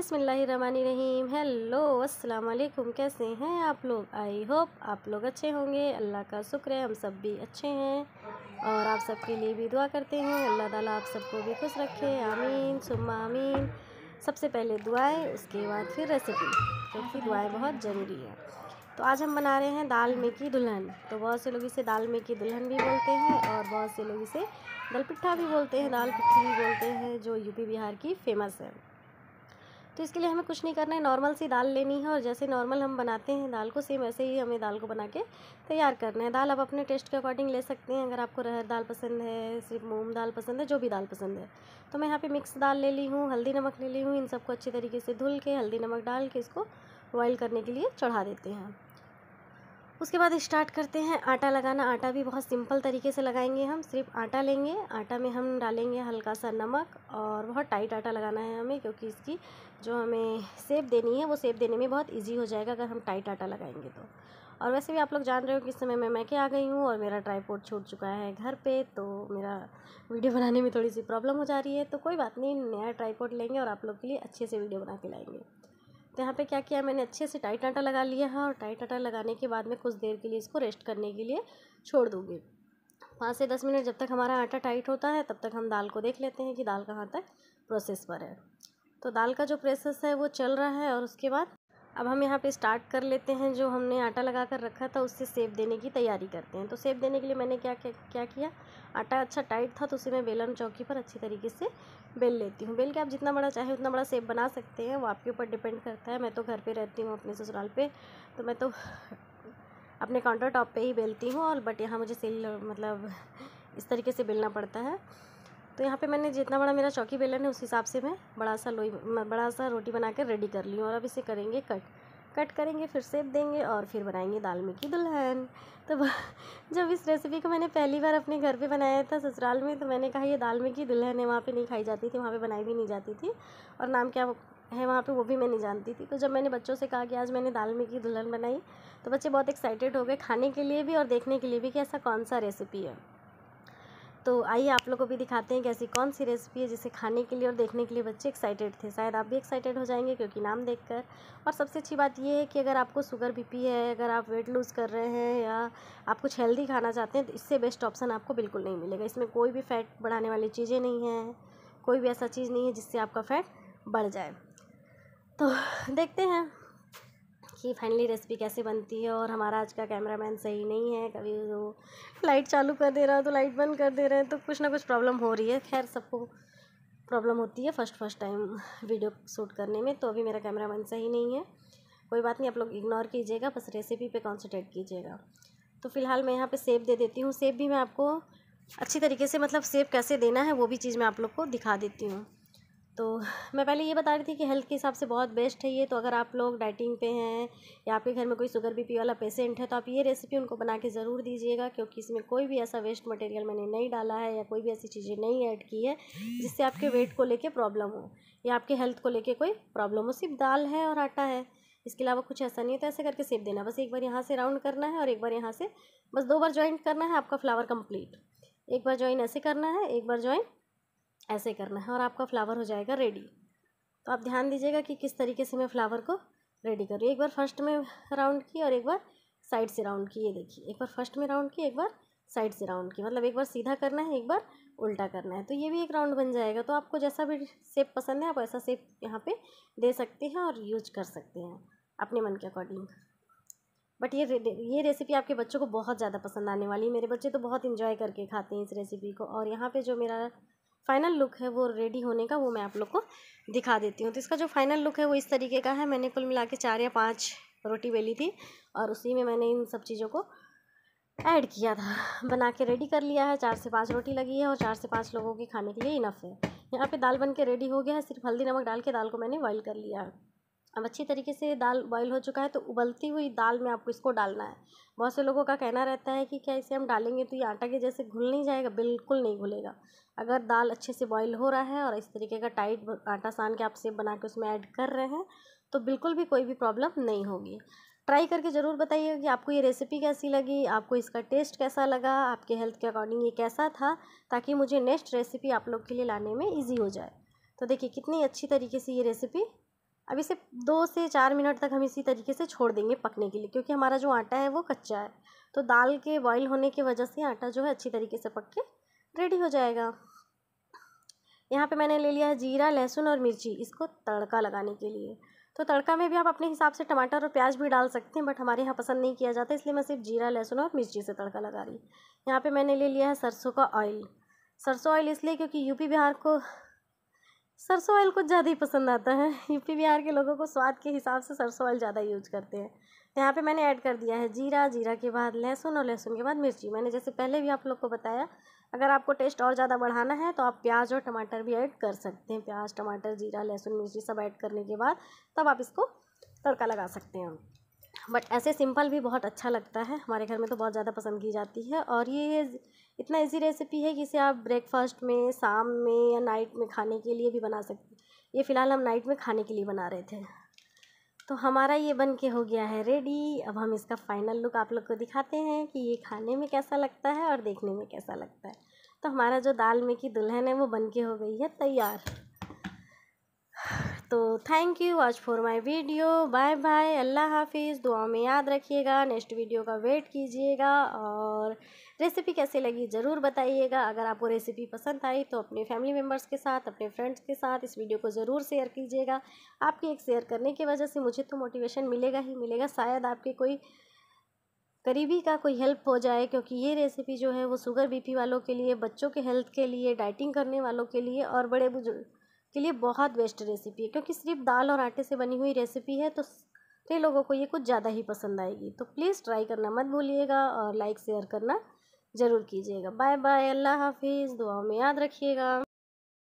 बिसमीम हेलो अस्सलाम वालेकुम कैसे हैं आप लोग आई होप आप लोग अच्छे होंगे अल्लाह का शुक्र है हम सब भी अच्छे हैं और आप सबके लिए भी दुआ करते हैं अल्लाह ताला आप सबको भी खुश रखे आमीन सुम्मा आमीन सबसे पहले दुआएं उसके बाद फिर रेसिपी क्योंकि तो दुआएं बहुत ज़रूरी है तो आज हम बना रहे हैं दाल में की दुल्हन तो बहुत से लोग इसे दाल में की दुल्हन भी बोलते हैं और बहुत से लोग इसे दलपिट्ठा पिट्ठा भी बोलते हैं दाल पिट्ठी भी बोलते हैं जो यूपी बिहार की फेमस है तो इसके लिए हमें कुछ नहीं करना है नॉर्मल सी दाल लेनी है और जैसे नॉर्मल हम बनाते हैं दाल को सेम ऐसे ही हमें दाल को बना के तैयार करना है दाल आप अपने टेस्ट के अकॉर्डिंग ले सकते हैं अगर आपको रहर दाल पसंद है सिर्फ मूंग दाल पसंद है जो भी दाल पसंद है तो मैं यहाँ पे मिक्स दाल ले ली हूँ हल्दी नमक ले ली हूँ इन सबको अच्छी तरीके से धुल के हल्दी नमक डाल के इसको बॉयल करने के लिए चढ़ा देते हैं उसके बाद स्टार्ट करते हैं आटा लगाना आटा भी बहुत सिंपल तरीके से लगाएंगे हम सिर्फ आटा लेंगे आटा में हम डालेंगे हल्का सा नमक और बहुत टाइट आटा लगाना है हमें क्योंकि इसकी जो हमें सेब देनी है वो सेब देने में बहुत ईजी हो जाएगा अगर हम टाइट आटा लगाएंगे तो और वैसे भी आप लोग जान रहे हो कि इस समय मैं मैके आ गई हूँ और मेरा ट्राईपोर्ट छूट चुका है घर पर तो मेरा वीडियो बनाने में थोड़ी सी प्रॉब्लम हो जा रही है तो कोई बात नहीं नया ट्राईपोर्ट लेंगे और आप लोग के लिए अच्छे से वीडियो बना के लाएंगे तो यहाँ पे क्या किया मैंने अच्छे से टाइट आटा लगा लिया है और टाइट आटा लगाने के बाद में कुछ देर के लिए इसको रेस्ट करने के लिए छोड़ दूँगी पाँच से दस मिनट जब तक हमारा आटा टाइट होता है तब तक हम दाल को देख लेते हैं कि दाल कहाँ तक प्रोसेस पर है तो दाल का जो प्रोसेस है वो चल रहा है और उसके बाद अब हम यहाँ पे स्टार्ट कर लेते हैं जो हमने आटा लगा कर रखा था उससे सेब देने की तैयारी करते हैं तो सेब देने के लिए मैंने क्या क्या, क्या किया आटा अच्छा टाइट था तो उसे मैं बेलन चौकी पर अच्छी तरीके से बेल लेती हूँ बेल के आप जितना बड़ा चाहे उतना बड़ा सेब बना सकते हैं वो आपके ऊपर डिपेंड करता है मैं तो घर पे रहती हूँ अपने ससुराल पे तो मैं तो अपने काउंटर टॉप पे ही बेलती हूँ और बट यहाँ मुझे सेल मतलब इस तरीके से बेलना पड़ता है तो यहाँ पे मैंने जितना बड़ा मेरा चौकी बेलन है उस हिसाब से मैं बड़ा सा लोई बड़ा सा रोटी बना कर रेडी कर ली हूँ और अब इसे करेंगे कट कट करेंगे फिर सेप देंगे और फिर बनाएंगे दाल में की दुल्हन तो जब इस रेसिपी को मैंने पहली बार अपने घर पे बनाया था ससुराल में तो मैंने कहा ये दाल में की दुल्हन है वहाँ पे नहीं खाई जाती थी वहाँ पे बनाई भी नहीं जाती थी और नाम क्या है वहाँ पे वो भी मैं नहीं जानती थी तो जब मैंने बच्चों से कहा कि आज मैंने दाल में की दुल्हन बनाई तो बच्चे बहुत एक्साइटेड हो गए खाने के लिए भी और देखने के लिए भी कि ऐसा कौन सा रेसिपी है तो आइए आप लोग को भी दिखाते हैं कि ऐसी कौन सी रेसिपी है जिसे खाने के लिए और देखने के लिए बच्चे एक्साइटेड थे शायद आप भी एक्साइटेड हो जाएंगे क्योंकि नाम देखकर और सबसे अच्छी बात यह है कि अगर आपको शुगर बीपी है अगर आप वेट लूज़ कर रहे हैं या आप कुछ हेल्दी खाना चाहते हैं तो इससे बेस्ट ऑप्शन आपको बिल्कुल नहीं मिलेगा इसमें कोई भी फैट बढ़ाने वाली चीज़ें नहीं हैं कोई भी ऐसा चीज़ नहीं है जिससे आपका फैट बढ़ जाए तो देखते हैं कि फाइनली रेसिपी कैसे बनती है और हमारा आज का कैमरामैन सही नहीं है कभी वो लाइट चालू कर दे रहा है तो लाइट बंद कर दे रहे हैं तो कुछ ना कुछ प्रॉब्लम हो रही है खैर सबको प्रॉब्लम होती है first first time video shoot करने में तो अभी मेरा मैन सही नहीं है कोई बात नहीं आप लोग इग्नोर कीजिएगा बस रेसिपी पर कॉन्सनट्रेट कीजिएगा तो फिलहाल मैं यहाँ पर सेब दे देती हूँ सेब भी मैं आपको अच्छी तरीके से मतलब सेब कैसे देना है वो भी चीज़ मैं आप लोग को दिखा देती हूँ तो मैं पहले ये बता रही थी कि हेल्थ के हिसाब से बहुत बेस्ट है ये तो अगर आप लोग डाइटिंग पे हैं या आपके घर में कोई शुगर बीपी वाला पेशेंट है तो आप ये रेसिपी उनको बना के ज़रूर दीजिएगा क्योंकि इसमें कोई भी ऐसा वेस्ट मटेरियल मैंने नहीं डाला है या कोई भी ऐसी चीज़ें नहीं ऐड की है जिससे आपके वेट को लेकर प्रॉब्लम हो या आपके हेल्थ को लेकर कोई प्रॉब्लम हो सिर्फ दाल है और आटा है इसके अलावा कुछ ऐसा नहीं है तो ऐसे करके सेप देना बस एक बार यहाँ से राउंड करना है और एक बार यहाँ से बस दो बार ज्वाइंट करना है आपका फ्लावर कम्प्लीट एक बार ज्वाइन ऐसे करना है एक बार ज्वाइन ऐसे करना है और आपका फ्लावर हो जाएगा रेडी तो आप ध्यान दीजिएगा कि किस तरीके से मैं फ्लावर को रेडी करूँ एक बार फर्स्ट में राउंड की और एक बार साइड से राउंड की ये देखिए एक बार फर्स्ट में राउंड की एक बार साइड से राउंड की मतलब एक बार सीधा करना है एक बार उल्टा करना है तो ये भी एक राउंड बन जाएगा तो आपको जैसा भी सेप पसंद है आप ऐसा सेप यहाँ पे दे सकते हैं और यूज कर सकते हैं अपने मन के अकॉर्डिंग बट ये ये रेसिपी आपके बच्चों को बहुत ज़्यादा पसंद आने वाली है मेरे बच्चे तो बहुत इन्जॉय करके खाते हैं इस रेसिपी को और यहाँ पर जो मेरा फाइनल लुक है वो रेडी होने का वो मैं आप लोग को दिखा देती हूँ तो इसका जो फाइनल लुक है वो इस तरीके का है मैंने कुल मिला के चार या पाँच रोटी बेली थी और उसी में मैंने इन सब चीज़ों को ऐड किया था बना के रेडी कर लिया है चार से पाँच रोटी लगी है और चार से पाँच लोगों के खाने के लिए इनफ है यहाँ पे दाल बन के रेडी हो गया है सिर्फ हल्दी नमक डाल के दाल को मैंने बॉइल कर लिया है अब अच्छी तरीके से दाल बॉईल हो चुका है तो उबलती हुई दाल में आपको इसको डालना है बहुत से लोगों का कहना रहता है कि क्या इसे हम डालेंगे तो ये आटा के जैसे घुल नहीं जाएगा बिल्कुल नहीं घुलेगा अगर दाल अच्छे से बॉईल हो रहा है और इस तरीके का टाइट आटा सान के आप सेब बना के उसमें ऐड कर रहे हैं तो बिल्कुल भी कोई भी प्रॉब्लम नहीं होगी ट्राई करके ज़रूर बताइएगा कि आपको ये रेसिपी कैसी लगी आपको इसका टेस्ट कैसा लगा आपके हेल्थ के अकॉर्डिंग ये कैसा था ताकि मुझे नेक्स्ट रेसिपी आप लोग के लिए लाने में ईजी हो जाए तो देखिए कितनी अच्छी तरीके से ये रेसिपी अब इसे दो से चार मिनट तक हम इसी तरीके से छोड़ देंगे पकने के लिए क्योंकि हमारा जो आटा है वो कच्चा है तो दाल के बॉईल होने की वजह से आटा जो है अच्छी तरीके से पक के रेडी हो जाएगा यहाँ पे मैंने ले लिया है जीरा लहसुन और मिर्ची इसको तड़का लगाने के लिए तो तड़का में भी आप अपने हिसाब से टमाटर और प्याज भी डाल सकते हैं बट हमारे यहाँ पसंद नहीं किया जाता इसलिए मैं सिर्फ जीरा लहसुन और मिर्ची से तड़का लगा रही यहाँ पर मैंने ले लिया है सरसों का ऑयल सरसों ऑयल इसलिए क्योंकि यूपी बिहार को सरसों ऑयल कुछ ज़्यादा ही पसंद आता है यूपी बिहार के लोगों को स्वाद के हिसाब से सरसों ऑयल ज़्यादा यूज करते हैं यहाँ पे मैंने ऐड कर दिया है जीरा जीरा के बाद लहसुन और लहसुन के बाद मिर्ची मैंने जैसे पहले भी आप लोग को बताया अगर आपको टेस्ट और ज़्यादा बढ़ाना है तो आप प्याज और टमाटर भी ऐड कर सकते हैं प्याज टमाटर जीरा लहसुन मिर्ची सब ऐड करने के बाद तब आप इसको तड़का लगा सकते हैं बट ऐसे सिंपल भी बहुत अच्छा लगता है हमारे घर में तो बहुत ज़्यादा पसंद की जाती है और ये इतना इजी रेसिपी है कि इसे आप ब्रेकफास्ट में शाम में या नाइट में खाने के लिए भी बना सकते ये फ़िलहाल हम नाइट में खाने के लिए बना रहे थे तो हमारा ये बन के हो गया है रेडी अब हम इसका फाइनल लुक आप लोग को दिखाते हैं कि ये खाने में कैसा लगता है और देखने में कैसा लगता है तो हमारा जो दाल में की दुल्हन है वो बन के हो गई है तैयार तो thank you watch for my video bye bye अल्लाह हाफिज़ दुआ में याद रखिएगा नेक्स्ट वीडियो का वेट कीजिएगा और रेसिपी कैसे लगी ज़रूर बताइएगा अगर आपको रेसिपी पसंद आई तो अपने फैमिली मेम्बर्स के साथ अपने फ्रेंड्स के साथ इस वीडियो को ज़रूर शेयर कीजिएगा आपके एक शेयर करने की वजह से मुझे तो मोटिवेशन मिलेगा ही मिलेगा शायद आपके कोई करीबी का कोई हेल्प हो जाए क्योंकि ये रेसिपी जो है वो शुगर बीपी वालों के लिए बच्चों के हेल्थ के लिए डाइटिंग करने वालों के लिए और बड़े बुजुर्ग के लिए बहुत बेस्ट रेसिपी है क्योंकि सिर्फ दाल और आटे से बनी हुई रेसिपी है तो सारे लोगों को ये कुछ ज़्यादा ही पसंद आएगी तो प्लीज़ ट्राई करना मत भूलिएगा और लाइक शेयर करना ज़रूर कीजिएगा बाय बाय अल्लाह हाफिज़ दुआ में याद रखिएगा